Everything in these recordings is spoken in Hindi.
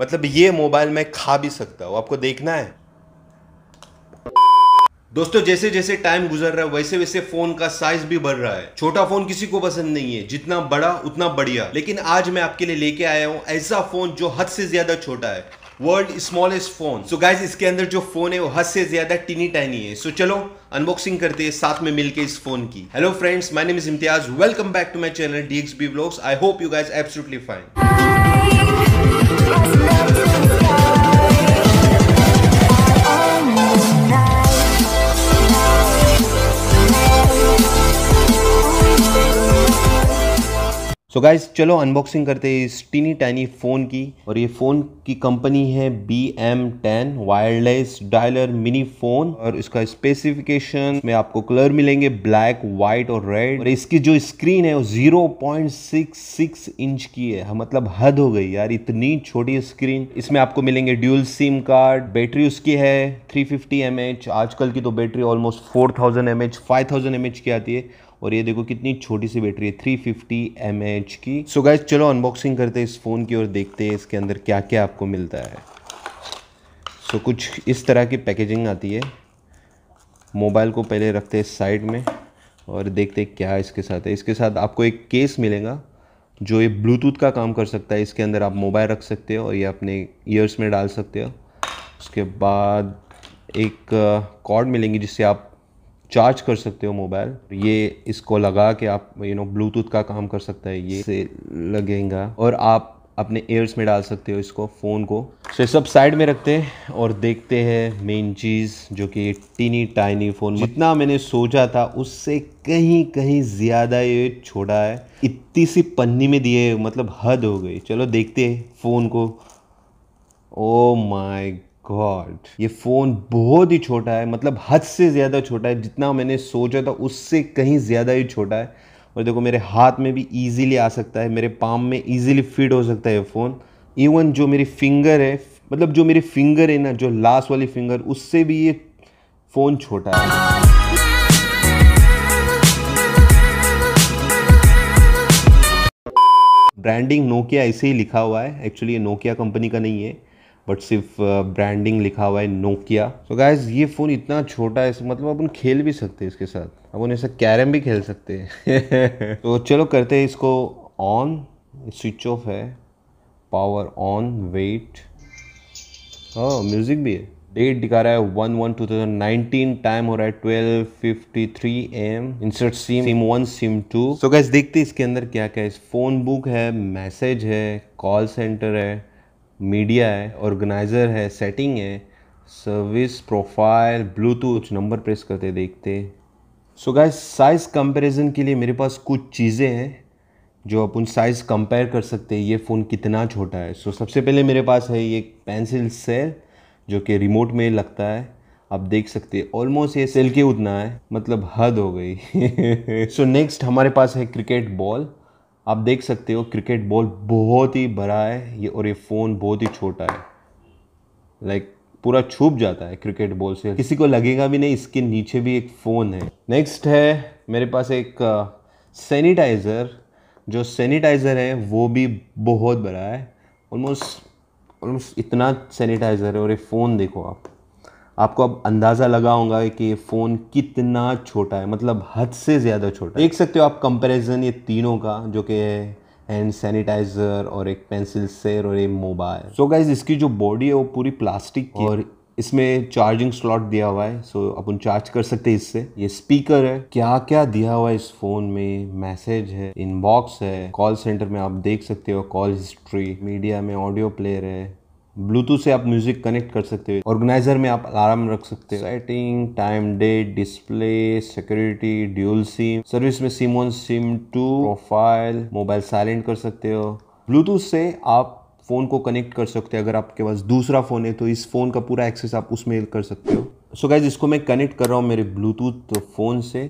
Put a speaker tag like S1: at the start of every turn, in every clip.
S1: मतलब ये मोबाइल मैं खा भी सकता हूँ आपको देखना है दोस्तों जैसे जैसे टाइम गुजर रहा है वैसे वैसे फोन का साइज भी बढ़ रहा है छोटा फोन किसी को पसंद नहीं है जितना बड़ा उतना बढ़िया लेकिन आज मैं आपके लिए लेके आया हूँ ऐसा फोन जो हद से ज्यादा छोटा है world smallest phone so guys इसके अंदर जो फोन है वो हद से ज्यादा टिनी टाइनी है सो so, चलो अनबॉक्सिंग करते हैं साथ में मिलके इस फोन की hello friends my name is Imtiaz welcome back to my channel DXB blogs I hope you guys absolutely fine Rising up the sky so so guys चलो अनबॉक्सिंग करते हैं इस टीनी टाइनी फ़ोन की और ये फ़ोन की कंपनी है B M ten wireless dialer mini phone और इसका स्पेसिफिकेशन में आपको कलर मिलेंगे ब्लैक व्हाइट और रेड और इसकी जो स्क्रीन है वो zero point six six inch की है हाँ, मतलब हद हो गई यार इतनी छोटी स्क्रीन इसमें आपको मिलेंगे ड्यूल सिम कार्ड बैटरी उसकी है थ्री फिफ्टी आजकल की तो battery almost four thousand M H की आती है और ये देखो कितनी छोटी सी बैटरी है थ्री फिफ्टी एम एच की सो so गाइज चलो अनबॉक्सिंग करते हैं इस फ़ोन की और देखते हैं इसके अंदर क्या क्या आपको मिलता है सो so, कुछ इस तरह की पैकेजिंग आती है मोबाइल को पहले रखते हैं साइड में और देखते हैं क्या इसके साथ है इसके साथ आपको एक केस मिलेगा जो ये ब्लूटूथ का काम कर सकता है इसके अंदर आप मोबाइल रख सकते हो और ये अपने ईयर्स में डाल सकते हो उसके बाद एक कॉर्ड मिलेंगी जिससे आप चार्ज कर सकते हो मोबाइल ये इसको लगा के आप यू नो ब्लूटूथ का काम कर सकता है ये से लगेगा और आप अपने एयर्स में डाल सकते हो इसको फ़ोन को सो सब साइड में रखते हैं और देखते हैं मेन चीज़ जो कि टीनी टाइनी फ़ोन जितना मैंने सोचा था उससे कहीं कहीं ज़्यादा ये छोटा है इतनी सी पन्नी में दिए मतलब हद हो गई चलो देखते हैं फ़ोन को ओ oh माय गॉड ये फ़ोन बहुत ही छोटा है मतलब हद से ज़्यादा छोटा है जितना मैंने सोचा था उससे कहीं ज़्यादा ही छोटा है और देखो मेरे हाथ में भी ईजिली आ सकता है मेरे पाम में इजीली फिट हो सकता है ये फ़ोन इवन जो मेरी फिंगर है मतलब जो मेरी फिंगर है ना जो लास्ट वाली फिंगर उससे भी ये फ़ोन छोटा है ब्रांडिंग नोकिया ऐसे ही लिखा हुआ है एक्चुअली ये नोकिया कंपनी का नहीं है बट सिर्फ ब्रांडिंग लिखा हुआ है नोकिया सो गाइज ये फ़ोन इतना छोटा है मतलब अपन खेल भी सकते हैं इसके साथ अपन ऐसा कैरम भी खेल सकते हैं तो चलो करते हैं इसको ऑन स्विच ऑफ है पावर ऑन वेट हाँ म्यूज़िक भी है डेट दिखा रहा है one one two thousand nineteen time हो रहा है twelve fifty three M insert SIM SIM one SIM two so guys देखते इसके अंदर क्या क्या है फोन बुक है मैसेज है कॉल सेंटर है मीडिया है ऑर्गेनाइज़र है सेटिंग है service profile bluetooth number press करते देखते सो गाइस साइज़ कंपैरिजन के लिए मेरे पास कुछ चीज़ें हैं जो अपन साइज़ कंपेयर कर सकते हैं ये फ़ोन कितना छोटा है सो so, सबसे पहले मेरे पास है ये पेंसिल सेल जो कि रिमोट में लगता है आप देख सकते हैं ऑलमोस्ट ये सेल के उतना है मतलब हद हो गई सो so, नेक्स्ट हमारे पास है क्रिकेट बॉल आप देख सकते हो क्रिकेट बॉल बहुत ही बड़ा है ये और ये फ़ोन बहुत ही छोटा है लाइक like, पूरा छूप जाता है क्रिकेट बॉल से किसी को लगेगा भी नहीं इसके नीचे भी एक फ़ोन है नेक्स्ट है मेरे पास एक सैनिटाइज़र जो सैनिटाइज़र है वो भी बहुत बड़ा है ऑलमोस्ट ऑलमोस्ट इतना सैनिटाइज़र है और ये फ़ोन देखो आप आपको अब अंदाज़ा लगा होगा कि फ़ोन कितना छोटा है मतलब हद से ज़्यादा छोटा देख सकते हो आप कंपैरिजन ये तीनों का जो कि हैंड सैनिटाइज़र और एक पेंसिल सेर और एक मोबाइल सो गाइज इसकी जो बॉडी है वो पूरी प्लास्टिक की और इसमें चार्जिंग स्लॉट दिया हुआ है सो अपन चार्ज कर सकते हैं इससे ये स्पीकर है क्या क्या दिया हुआ है इस फोन में मैसेज है इनबॉक्स है कॉल सेंटर में आप देख सकते हो कॉल हिस्ट्री मीडिया में ऑडियो प्लेयर है ब्लूटूथ से आप म्यूजिक कनेक्ट कर सकते हो ऑर्गेनाइजर में आप अलार्म रख सकते हो writing time date display security dual SIM service में SIM one SIM two profile mobile silent कर सकते हो ब्लूटूथ से आप फ़ोन को कनेक्ट कर सकते हो अगर आपके पास दूसरा फ़ोन है तो इस फ़ोन का पूरा एक्सेस आप उसमें कर सकते हो सो so गाइज इसको मैं कनेक्ट कर रहा हूँ मेरे ब्लूटूथ फ़ोन से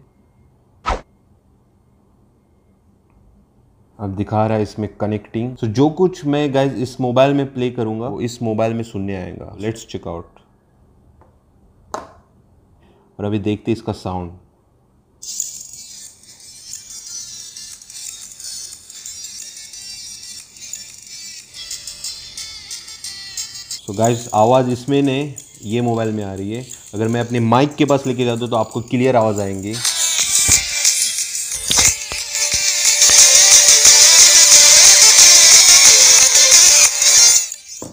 S1: अब दिखा रहा है इसमें कनेक्टिंग सो so, जो कुछ मैं गाइज इस मोबाइल में प्ले करूंगा वो इस मोबाइल में सुनने आएगा लेट्स चेकआउट और अभी देखते इसका साउंड सो गाइज आवाज़ इसमें ने ये मोबाइल में आ रही है अगर मैं अपने माइक के पास लेके जाता हूँ तो आपको क्लियर आवाज़ आएंगी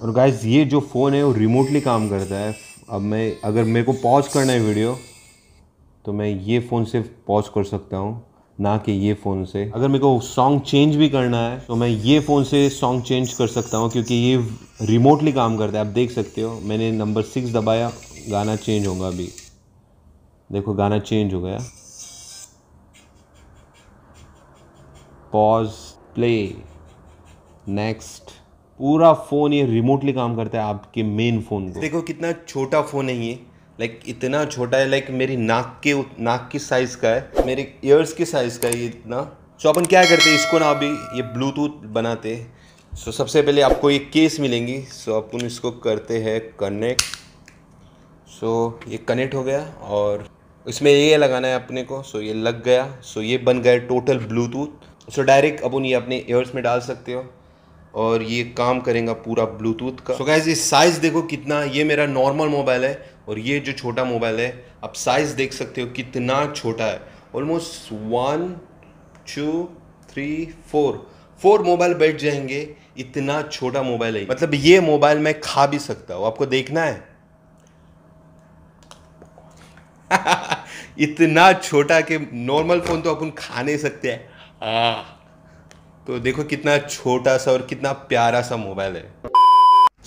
S1: और गाइस ये जो फ़ोन है वो रिमोटली काम करता है अब मैं अगर मेरे को पॉज करना है वीडियो तो मैं ये फ़ोन से पॉज कर सकता हूँ ना कि ये फ़ोन से अगर मेरे को सॉन्ग चेंज भी करना है तो मैं ये फ़ोन से सॉन्ग चेंज कर सकता हूँ क्योंकि ये रिमोटली काम करता है आप देख सकते हो मैंने नंबर सिक्स दबाया गाना चेंज होगा अभी देखो गाना चेंज हो गया पॉज प्ले नेक्स्ट पूरा फ़ोन ये रिमोटली काम करता है आपके मेन फ़ोन को देखो कितना छोटा फ़ोन है ये लाइक इतना छोटा है लाइक मेरी नाक के नाक की साइज़ का है मेरे ईयर्स की साइज़ का है ये इतना सो अपन क्या करते हैं इसको ना अभी ये ब्लूटूथ बनाते हैं सो सबसे पहले आपको ये केस मिलेंगी सो अपन इसको करते हैं कनेक्ट सो ये कनेक्ट हो गया और इसमें ये लगाना है अपने को सो ये लग गया सो ये बन गया टोटल ब्लूटूथ सो डायरेक्ट अपन ये अपने ईयर्स में डाल सकते हो और ये काम करेगा पूरा ब्लूटूथ का सो so गाइज ये साइज़ देखो कितना ये मेरा नॉर्मल मोबाइल है और ये जो छोटा मोबाइल है आप साइज़ देख सकते हो कितना छोटा है almost one two three four four mobile बैठ जाएंगे इतना छोटा मोबाइल है मतलब ये मोबाइल मैं खा भी सकता हूँ आपको देखना है इतना छोटा कि नॉर्मल फ़ोन तो अपन खा नहीं सकते हैं हाँ। तो देखो कितना छोटा सा और कितना प्यारा सा मोबाइल है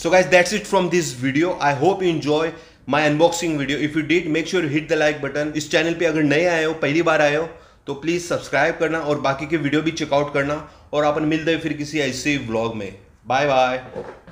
S1: so guys that's it from this video I hope enjoy my unboxing video if you you make sure hit the like button इस चैनल पे अगर नए आए हो पहली बार आए हो तो प्लीज़ सब्सक्राइब करना और बाकी के वीडियो भी चेकआउट करना और अपन मिलते हैं फिर किसी ऐसे व्लॉग में बाय बाय